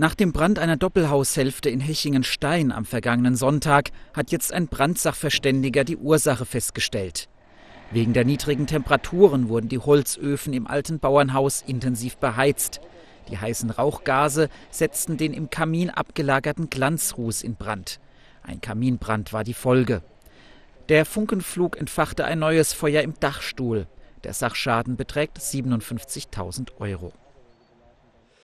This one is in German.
Nach dem Brand einer Doppelhaushälfte in Hechingenstein am vergangenen Sonntag hat jetzt ein Brandsachverständiger die Ursache festgestellt. Wegen der niedrigen Temperaturen wurden die Holzöfen im alten Bauernhaus intensiv beheizt. Die heißen Rauchgase setzten den im Kamin abgelagerten Glanzruß in Brand. Ein Kaminbrand war die Folge. Der Funkenflug entfachte ein neues Feuer im Dachstuhl. Der Sachschaden beträgt 57.000 Euro.